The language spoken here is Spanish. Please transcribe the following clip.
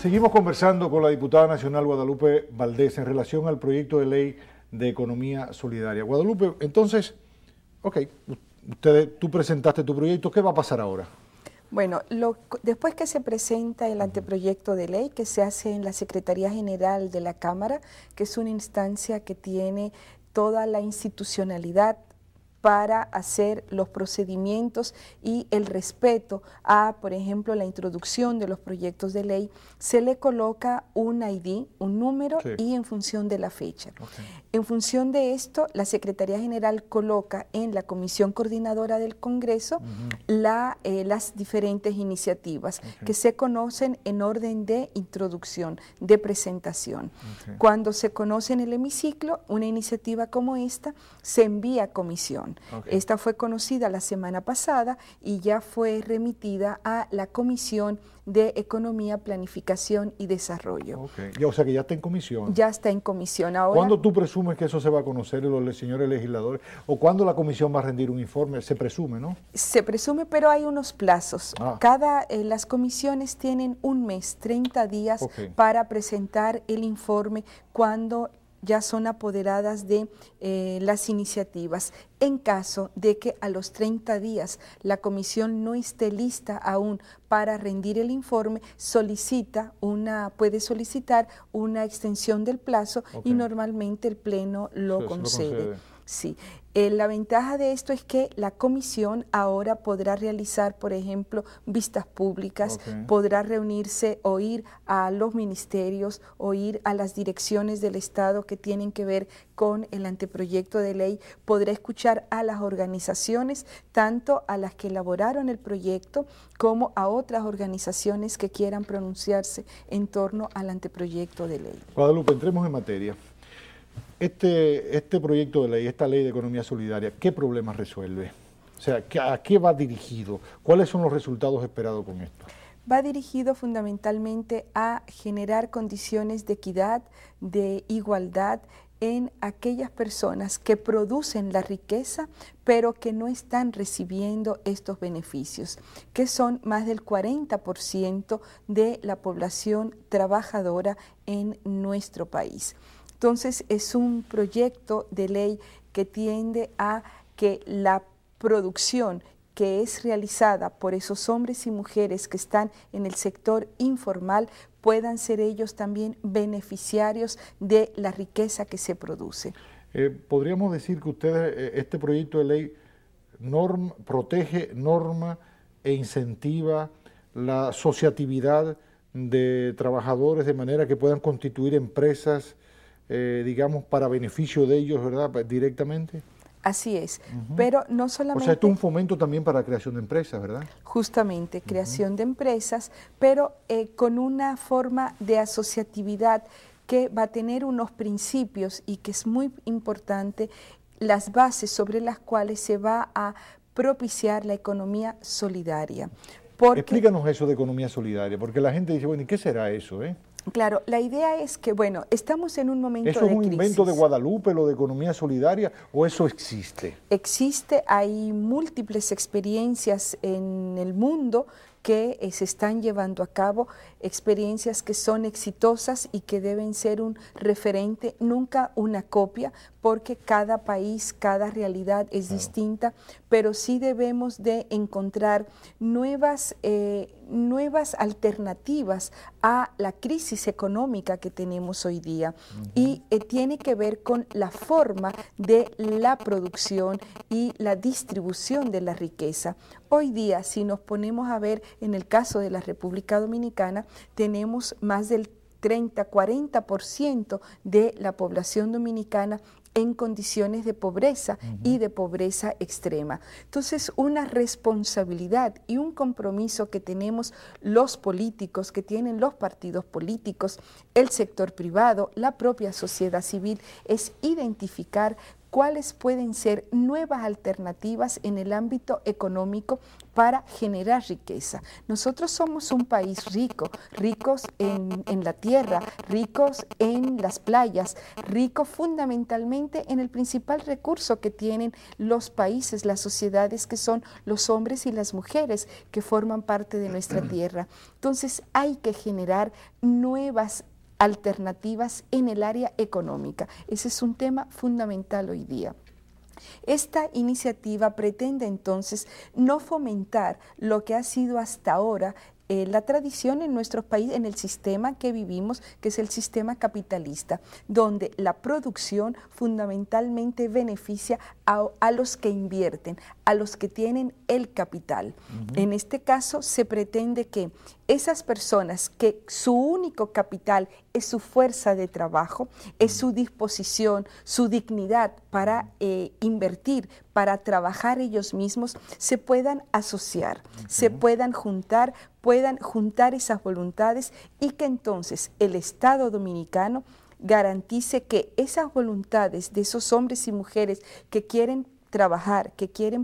Seguimos conversando con la diputada nacional Guadalupe Valdés en relación al proyecto de ley de economía solidaria. Guadalupe, entonces, ok, tú presentaste tu proyecto, ¿qué va a pasar ahora? Bueno, lo, después que se presenta el anteproyecto de ley que se hace en la Secretaría General de la Cámara, que es una instancia que tiene toda la institucionalidad para hacer los procedimientos y el respeto a, por ejemplo, la introducción de los proyectos de ley, se le coloca un ID, un número y en función de la fecha. En función de esto, la Secretaría General coloca en la Comisión Coordinadora del Congreso eh, las diferentes iniciativas que se conocen en orden de introducción, de presentación. Cuando se conoce en el hemiciclo una iniciativa como esta, se envía a comisión. Esta fue conocida la semana pasada y ya fue remitida a la Comisión de Economía, Planificación y Desarrollo. Ya, o sea que ya está en comisión. Ya está en comisión ahora. ¿Cuándo tú presumes que eso se va a conocer los señores legisladores? ¿O cuándo la comisión va a rendir un informe? Se presume, ¿no? Se presume, pero hay unos plazos. Ah. Cada, eh, las comisiones tienen un mes, 30 días para presentar el informe cuando ya son apoderadas de eh, las iniciativas. En caso de que a los 30 días la comisión no esté lista aún para rendir el informe, solicita una, puede solicitar una extensión del plazo y normalmente el Pleno lo concede. Sí, eh, la ventaja de esto es que la comisión ahora podrá realizar, por ejemplo, vistas públicas, podrá reunirse, oír a los ministerios, oír a las direcciones del Estado que tienen que ver con el anteproyecto de ley, podrá escuchar a las organizaciones, tanto a las que elaboraron el proyecto como a otras organizaciones que quieran pronunciarse en torno al anteproyecto de ley. Guadalupe, entremos en materia. Este, este, proyecto de ley, esta ley de economía solidaria, ¿qué problemas resuelve? O sea, ¿a qué va dirigido? ¿Cuáles son los resultados esperados con esto? Va dirigido fundamentalmente a generar condiciones de equidad, de igualdad en aquellas personas que producen la riqueza, pero que no están recibiendo estos beneficios, que son más del 40% de la población trabajadora en nuestro país. Entonces es un proyecto de ley que tiende a que la producción que es realizada por esos hombres y mujeres que están en el sector informal puedan ser ellos también beneficiarios de la riqueza que se produce. Eh, podríamos decir que ustedes, eh, este proyecto de ley protege, norma e incentiva la asociatividad de trabajadores de manera que puedan constituir empresas eh, digamos, para beneficio de ellos, ¿verdad? Directamente. Así es, pero no solamente... O sea, esto es un fomento también para la creación de empresas, ¿verdad? Justamente, creación de empresas, pero eh, con una forma de asociatividad que va a tener unos principios y que es muy importante, las bases sobre las cuales se va a propiciar la economía solidaria. Explícanos eso de economía solidaria, porque la gente dice, bueno, ¿y qué será eso? Eh? Claro, la idea es que, bueno, estamos en un momento ¿Eso es un invento de Guadalupe, lo de economía solidaria, o eso existe? Existe, hay múltiples experiencias en el mundo que se están llevando a cabo, experiencias que son exitosas y que deben ser un referente, nunca una copia, porque cada país, cada realidad es distinta, pero sí debemos de encontrar nuevas, eh, nuevas alternativas a la crisis económica que tenemos hoy día y eh, tiene que ver con la forma de la producción y la distribución de la riqueza. Hoy día, si nos ponemos a ver en el caso de la República Dominicana, tenemos más del 30-40% de la población dominicana en condiciones de pobreza y de pobreza extrema. Entonces, una responsabilidad y un compromiso que tenemos los políticos, que tienen los partidos políticos, el sector privado, la propia sociedad civil, es identificar cuáles pueden ser nuevas alternativas en el ámbito económico para generar riqueza. Nosotros somos un país rico, ricos en, la tierra, ricos en las playas, rico fundamentalmente en el principal recurso que tienen los países, las sociedades que son los hombres y las mujeres que forman parte de nuestra tierra. Entonces hay que generar nuevas alternativas en el área económica. Ese es un tema fundamental hoy día. Esta iniciativa pretende entonces no fomentar lo que ha sido hasta ahora eh, la tradición en nuestro país, en el sistema que vivimos, que es el sistema capitalista, donde la producción fundamentalmente beneficia a, los que invierten, a los que tienen el capital. En este caso se pretende que esas personas que su único capital es su fuerza de trabajo, es su disposición, su dignidad para eh, invertir, para trabajar ellos mismos, se puedan asociar, se puedan juntar, puedan juntar esas voluntades y que entonces el Estado dominicano garantice que esas voluntades de esos hombres y mujeres que quieren trabajar, que quieren